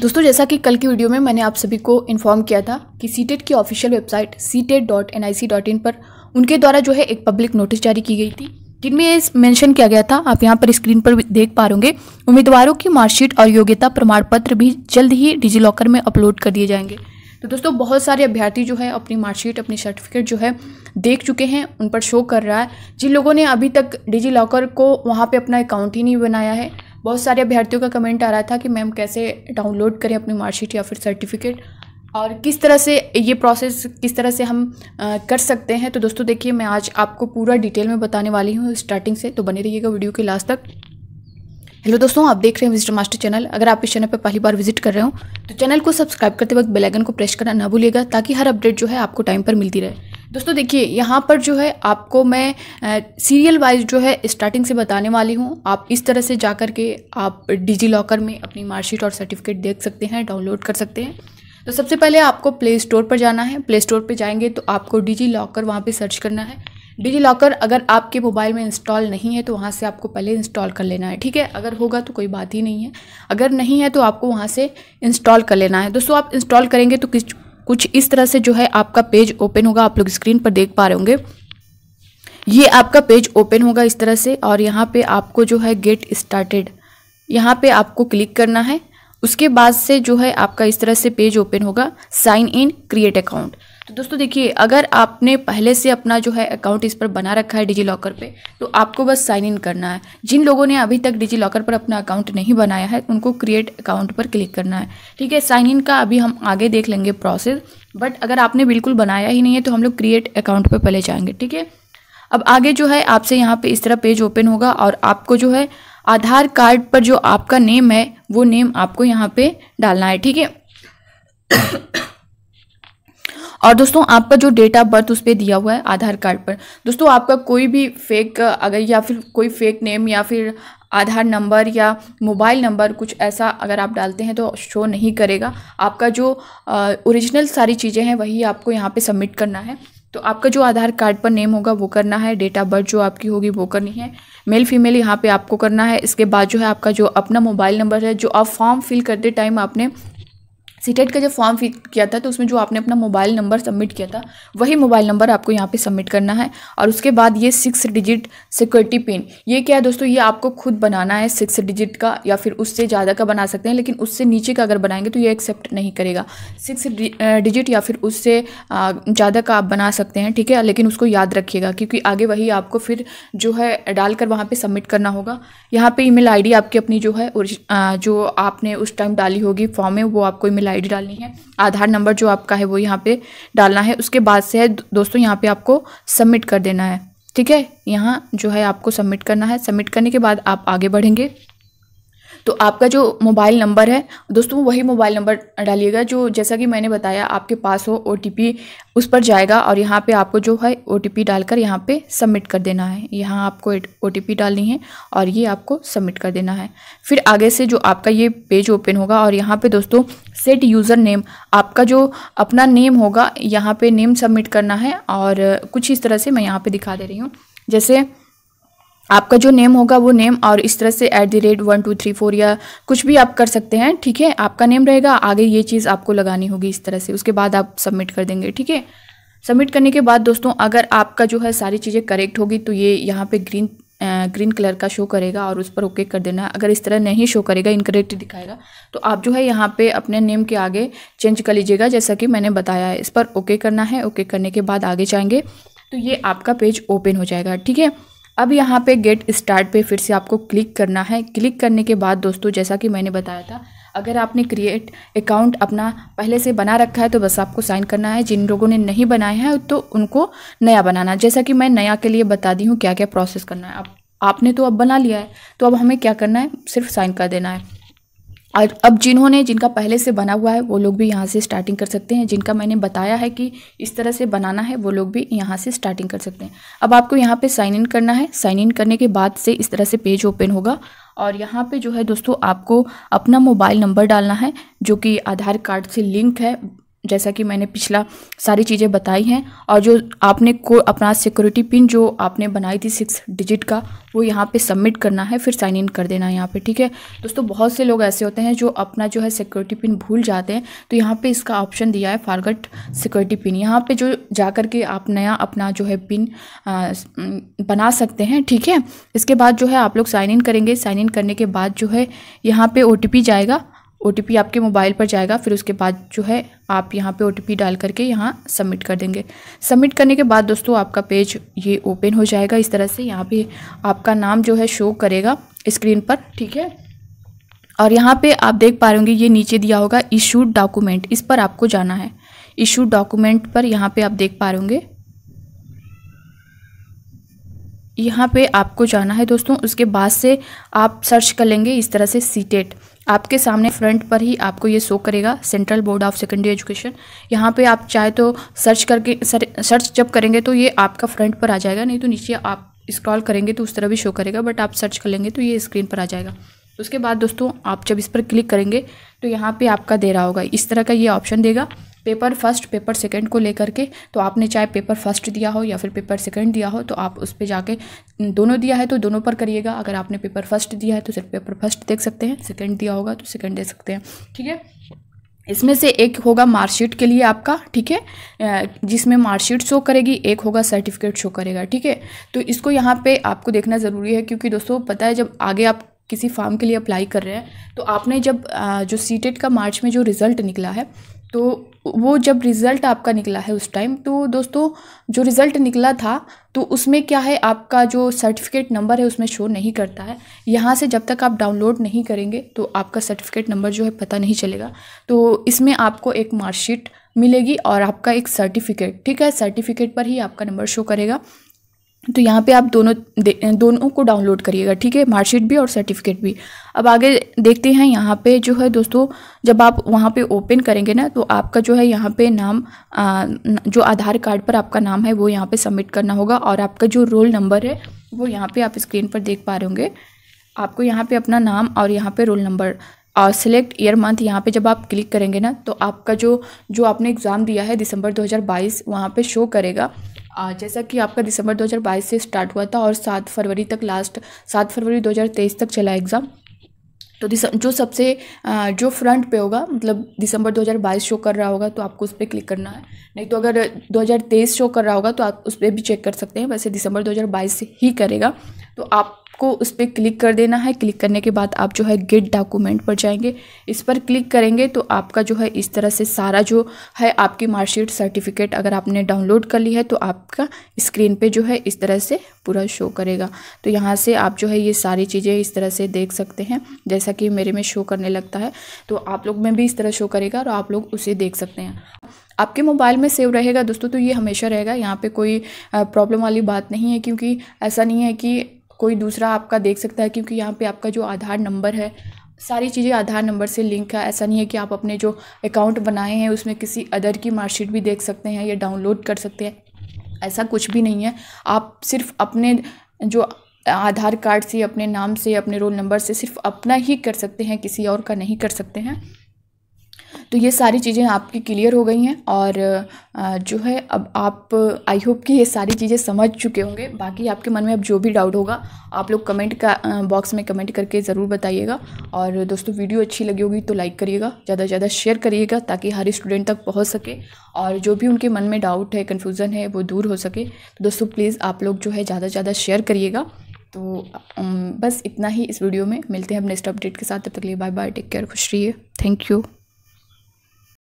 दोस्तों जैसा कि कल की वीडियो में मैंने आप सभी को इन्फॉर्म किया था कि सीटेट e की official website dot N I C dot in पर उनके द्वारा जो है एक पब्लिक नोटिस जारी की गई थी जिनमें ये मेंशन किया गया था आप यहाँ पर स्क्रीन पर देख पा रहे उम्मीदवारों की मार्कशीट और योग्यता प्रमाण पत्र भी जल्द ही डिजी लॉकर में अपलोड कर दिए जाएंगे तो दोस्तों बहुत सारे अभ्यर्थी जो है अपनी मार्कशीट अपनी सर्टिफिकेट जो है देख चुके हैं उन पर शो कर रहा है जिन लोगों ने अभी तक डिजी लॉकर को वहाँ पर अपना अकाउंट ही नहीं बनाया है बहुत सारे अभ्यर्थियों का कमेंट आ रहा था कि मैम कैसे डाउनलोड करें अपनी मार्कशीट या फिर सर्टिफिकेट और किस तरह से ये प्रोसेस किस तरह से हम आ, कर सकते हैं तो दोस्तों देखिए मैं आज आपको पूरा डिटेल में बताने वाली हूँ स्टार्टिंग से तो बने रहिएगा वीडियो के लास्ट तक हेलो दोस्तों आप देख रहे हैं विजिटर मास्टर चैनल अगर आप इस चैनल पर पहली बार विजिट कर रहे हो तो चैनल को सब्सक्राइब करते वक्त बेलाइकन को प्रेस करना ना भूलिएगा ताकि हर अपडेट जो है आपको टाइम पर मिलती रहे दोस्तों देखिए यहाँ पर जो है आपको मैं सीरियल वाइज जो है स्टार्टिंग से बताने वाली हूँ आप इस तरह से जा कर के आप डिजी लॉकर में अपनी मार्कशीट और सर्टिफिकेट देख सकते हैं डाउनलोड कर सकते हैं तो सबसे पहले आपको प्ले स्टोर पर जाना है प्ले स्टोर पर जाएंगे तो आपको डिजी लॉकर वहाँ पर सर्च करना है डिजी लॉकर अगर आपके मोबाइल में इंस्टॉल नहीं है तो वहाँ से आपको पहले इंस्टॉल कर लेना है ठीक है अगर होगा तो कोई बात ही नहीं है अगर नहीं है तो आपको वहाँ से इंस्टॉल कर लेना है दोस्तों आप इंस्टॉल करेंगे तो किस कुछ इस तरह से जो है आपका पेज ओपन होगा आप लोग स्क्रीन पर देख पा रहे होंगे ये आपका पेज ओपन होगा इस तरह से और यहाँ पे आपको जो है गेट स्टार्टेड यहाँ पे आपको क्लिक करना है उसके बाद से जो है आपका इस तरह से पेज ओपन होगा साइन इन क्रिएट अकाउंट तो दोस्तों देखिए अगर आपने पहले से अपना जो है अकाउंट इस पर बना रखा है डिजी लॉकर पे तो आपको बस साइन इन करना है जिन लोगों ने अभी तक डिजी लॉकर पर अपना अकाउंट नहीं बनाया है उनको क्रिएट अकाउंट पर क्लिक करना है ठीक है साइन इन का अभी हम आगे देख लेंगे प्रोसेस बट अगर आपने बिल्कुल बनाया ही नहीं है तो हम लोग क्रिएट अकाउंट पर पहले जाएंगे ठीक है अब आगे जो है आपसे यहाँ पे इस तरह पेज ओपन होगा और आपको जो है आधार कार्ड पर जो आपका नेम है वो नेम आपको यहाँ पे डालना है ठीक है और दोस्तों आपका जो डेट ऑफ बर्थ उस पर दिया हुआ है आधार कार्ड पर दोस्तों आपका कोई भी फेक अगर या फिर कोई फेक नेम या फिर आधार नंबर या मोबाइल नंबर कुछ ऐसा अगर आप डालते हैं तो शो नहीं करेगा आपका जो ओरिजिनल सारी चीज़ें हैं वही आपको यहाँ पे सबमिट करना है तो आपका जो आधार कार्ड पर नेम होगा वो करना है डेट ऑफ बर्थ जो आपकी होगी वो करनी है मेल फीमेल यहाँ पे आपको करना है इसके बाद जो है आपका जो अपना मोबाइल नंबर है जो आप फॉर्म फिल करते टाइम आपने सीटेट e का जब फॉर्म फिल किया था तो उसमें जो आपने अपना मोबाइल नंबर सबमिट किया था वही मोबाइल नंबर आपको यहाँ पे सबमिट करना है और उसके बाद ये सिक्स डिजिट सिक्योरिटी पिन ये क्या है दोस्तों ये आपको खुद बनाना है सिक्स डिजिट का या फिर उससे ज़्यादा का बना सकते हैं लेकिन उससे नीचे का अगर बनाएंगे तो ये एक्सेप्ट नहीं करेगा सिक्स डिजिट या फिर उससे ज़्यादा का आप बना सकते हैं ठीक है लेकिन उसको याद रखिएगा क्योंकि आगे वही आपको फिर जो है डालकर वहाँ पर सबमिट करना होगा यहाँ पर ई मेल आपकी अपनी जो है जो आपने उस टाइम डाली होगी फॉर्म में वो आपको मेल ईमेल आईडी डालनी है आधार नंबर जो आपका है वो यहाँ पे डालना है उसके बाद से है दोस्तों यहाँ पे आपको सबमिट कर देना है ठीक है यहाँ जो है आपको सबमिट करना है सबमिट करने के बाद आप आगे बढ़ेंगे तो आपका जो मोबाइल नंबर है दोस्तों वही मोबाइल नंबर डालिएगा जो जैसा कि मैंने बताया आपके पास हो ओ उस पर जाएगा और यहाँ पे आपको जो है ओ डालकर यहाँ पे सबमिट कर देना है यहाँ आपको ओ डालनी है और ये आपको सबमिट कर देना है फिर आगे से जो आपका ये पेज ओपन होगा और यहाँ पे दोस्तों सेट यूज़र नेम आपका जो अपना नेम होगा यहाँ पे नेम सबमिट करना है और कुछ इस तरह से मैं यहाँ पे दिखा दे रही हूँ जैसे आपका जो नेम होगा वो नेम और इस तरह से at the rate one two three four या कुछ भी आप कर सकते हैं ठीक है आपका नेम रहेगा आगे ये चीज़ आपको लगानी होगी इस तरह से उसके बाद आप सबमिट कर देंगे ठीक है सबमिट करने के बाद दोस्तों अगर आपका जो है सारी चीज़ें करेक्ट होगी तो ये यहाँ पे ग्रीन ग्रीन कलर का शो करेगा और उस पर ओके कर देना है अगर इस तरह नहीं शो करेगा इनकरेक्ट दिखाएगा तो आप जो है यहाँ पे अपने नेम के आगे चेंज कर लीजिएगा जैसा कि मैंने बताया है इस पर ओके करना है ओके करने के बाद आगे जाएंगे तो ये आपका पेज ओपन हो जाएगा ठीक है अब यहाँ पे गेट स्टार्ट पे फिर से आपको क्लिक करना है क्लिक करने के बाद दोस्तों जैसा कि मैंने बताया था अगर आपने क्रिएट अकाउंट अपना पहले से बना रखा है तो बस आपको साइन करना है जिन लोगों ने नहीं बनाए हैं तो उनको नया बनाना जैसा कि मैं नया के लिए बता दी हूँ क्या क्या प्रोसेस करना है आप आपने तो अब बना लिया है तो अब हमें क्या करना है सिर्फ साइन कर देना है और अब जिन्होंने जिनका पहले से बना हुआ है वो लोग भी यहाँ से स्टार्टिंग कर सकते हैं जिनका मैंने बताया है कि इस तरह से बनाना है वो लोग भी यहाँ से स्टार्टिंग कर सकते हैं अब आपको यहाँ पे साइन इन करना है साइन इन करने के बाद से इस तरह से पेज ओपन होगा और यहाँ पे जो है दोस्तों आपको अपना मोबाइल नंबर डालना है जो कि आधार कार्ड से लिंक है जैसा कि मैंने पिछला सारी चीज़ें बताई हैं और जो आपने को अपना सिक्योरिटी पिन जो आपने बनाई थी सिक्स डिजिट का वो यहाँ पे सबमिट करना है फिर साइन इन कर देना है यहाँ पे ठीक है दोस्तों बहुत से लोग ऐसे होते हैं जो अपना जो है सिक्योरिटी पिन भूल जाते हैं तो यहाँ पे इसका ऑप्शन दिया है फारगट सिक्योरिटी पिन यहाँ पर जो जा के आप नया अपना जो है पिन बना सकते हैं ठीक है इसके बाद जो है आप लोग साइन इन करेंगे साइन इन करने के बाद जो है यहाँ पर ओ जाएगा ओ आपके मोबाइल पर जाएगा फिर उसके बाद जो है आप यहाँ पे ओ डाल करके यहाँ सबमिट कर देंगे सबमिट करने के बाद दोस्तों आपका पेज ये ओपन हो जाएगा इस तरह से यहाँ पे आपका नाम जो है शो करेगा स्क्रीन पर ठीक है और यहाँ पे आप देख पा रहे होंगे ये नीचे दिया होगा इशूड डॉक्यूमेंट इस पर आपको जाना है इशूड डॉक्यूमेंट पर यहाँ पर आप देख पा रहे होंगे यहाँ पे आपको जाना है दोस्तों उसके बाद से आप सर्च कर लेंगे इस तरह से सीटेट e आपके सामने फ्रंट पर ही आपको ये शो करेगा central board of secondary education यहाँ पे आप चाहे तो सर्च करके सर, सर्च जब करेंगे तो ये आपका फ्रंट पर आ जाएगा नहीं तो नीचे आप स्क्रॉल करेंगे तो उस तरह भी शो करेगा बट आप सर्च कर लेंगे तो ये स्क्रीन पर आ जाएगा उसके बाद दोस्तों आप जब इस पर क्लिक करेंगे तो यहाँ पर आपका दे रहा होगा इस तरह का ये ऑप्शन देगा पेपर फर्स्ट पेपर सेकंड को लेकर के तो आपने चाहे पेपर फर्स्ट दिया हो या फिर पेपर सेकंड दिया हो तो आप उस पर जाके दोनों दिया है तो दोनों पर करिएगा अगर आपने पेपर फर्स्ट दिया है तो सिर्फ पेपर फर्स्ट देख सकते हैं सेकंड दिया होगा तो सेकंड देख सकते हैं ठीक है इसमें से एक होगा मार्कशीट के लिए आपका ठीक है जिसमें मार्कशीट शो करेगी एक होगा सर्टिफिकेट शो करेगा ठीक है तो इसको यहाँ पे आपको देखना ज़रूरी है क्योंकि दोस्तों पता है जब आगे आप किसी फॉर्म के लिए अप्लाई कर रहे हैं तो आपने जब जो सीटेट का मार्च में जो रिज़ल्ट निकला है तो वो जब रिज़ल्ट आपका निकला है उस टाइम तो दोस्तों जो रिज़ल्ट निकला था तो उसमें क्या है आपका जो सर्टिफिकेट नंबर है उसमें शो नहीं करता है यहाँ से जब तक आप डाउनलोड नहीं करेंगे तो आपका सर्टिफिकेट नंबर जो है पता नहीं चलेगा तो इसमें आपको एक मार्कशीट मिलेगी और आपका एक सर्टिफिकेट ठीक है सर्टिफिकेट पर ही आपका नंबर शो करेगा तो यहाँ पे आप दोनों दोनों को डाउनलोड करिएगा ठीक है मार्कशीट भी और सर्टिफिकेट भी अब आगे देखते हैं यहाँ पे जो है दोस्तों जब आप वहाँ पे ओपन करेंगे ना तो आपका जो है यहाँ पे नाम जो आधार कार्ड पर आपका नाम है वो यहाँ पे सबमिट करना होगा और आपका जो रोल नंबर है वो यहाँ पर आप स्क्रीन पर देख पा रहे होंगे आपको यहाँ पर अपना नाम और यहाँ पर रोल नंबर और सिलेक्ट ईयर मंथ यहाँ पे जब आप क्लिक करेंगे ना तो आपका जो जो आपने एग्ज़ाम दिया है दिसंबर 2022 वहाँ पे शो करेगा जैसा कि आपका दिसंबर 2022 से स्टार्ट हुआ था और सात फरवरी तक लास्ट सात फरवरी 2023 तक चला एग्ज़ाम तो जो सबसे जो फ्रंट पे होगा मतलब दिसंबर 2022 शो कर रहा होगा तो आपको उस पर क्लिक करना है नहीं तो अगर 2023 शो कर रहा होगा तो आप उस पर भी चेक कर सकते हैं वैसे दिसंबर 2022 से ही करेगा तो आप आपको उस पर क्लिक कर देना है क्लिक करने के बाद आप जो है गेट डॉक्यूमेंट पर जाएंगे इस पर क्लिक करेंगे तो आपका जो है इस तरह से सारा जो है आपकी मार्कशीट सर्टिफिकेट अगर आपने डाउनलोड कर ली है तो आपका स्क्रीन पे जो है इस तरह से पूरा शो करेगा तो यहाँ से आप जो है ये सारी चीज़ें इस तरह से देख सकते हैं जैसा कि मेरे में शो करने लगता है तो आप लोग में भी इस तरह शो करेगा और आप लोग उसे देख सकते हैं आपके मोबाइल में सेव रहेगा दोस्तों तो ये हमेशा रहेगा यहाँ पे कोई प्रॉब्लम वाली बात नहीं है क्योंकि ऐसा नहीं है कि कोई दूसरा आपका देख सकता है क्योंकि यहाँ पे आपका जो आधार नंबर है सारी चीज़ें आधार नंबर से लिंक है ऐसा नहीं है कि आप अपने जो अकाउंट बनाए हैं उसमें किसी अदर की मार्कशीट भी देख सकते हैं या डाउनलोड कर सकते हैं ऐसा कुछ भी नहीं है आप सिर्फ अपने जो आधार कार्ड से अपने नाम से अपने रोल नंबर से सिर्फ अपना ही कर सकते हैं किसी और का नहीं कर सकते हैं तो ये सारी चीज़ें आपकी क्लियर हो गई हैं और जो है अब आप आई होप कि ये सारी चीज़ें समझ चुके होंगे बाकी आपके मन में अब जो भी डाउट होगा आप लोग कमेंट का बॉक्स में कमेंट करके ज़रूर बताइएगा और दोस्तों वीडियो अच्छी लगी होगी तो लाइक करिएगा ज़्यादा से ज़्यादा शेयर करिएगा ताकि हर स्टूडेंट तक पहुँच सके और जो भी उनके मन में डाउट है कन्फ्यूज़न है वो दूर हो सके तो दोस्तों प्लीज़ आप लोग जो है ज़्यादा से ज़्यादा शेयर करिएगा तो बस इतना ही इस वीडियो में मिलते हैं अब नेक्स्ट अपडेट के साथ तब तक लिए बाय बाय टेक केयर खुश रहिए थैंक यू